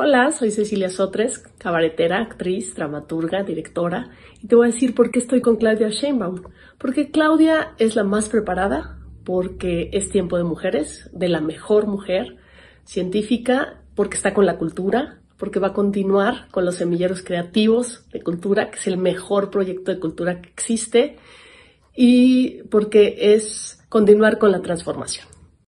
Hola, soy Cecilia Sotres, cabaretera, actriz, dramaturga, directora, y te voy a decir por qué estoy con Claudia Sheinbaum. Porque Claudia es la más preparada, porque es tiempo de mujeres, de la mejor mujer científica, porque está con la cultura, porque va a continuar con los semilleros creativos de cultura, que es el mejor proyecto de cultura que existe, y porque es continuar con la transformación.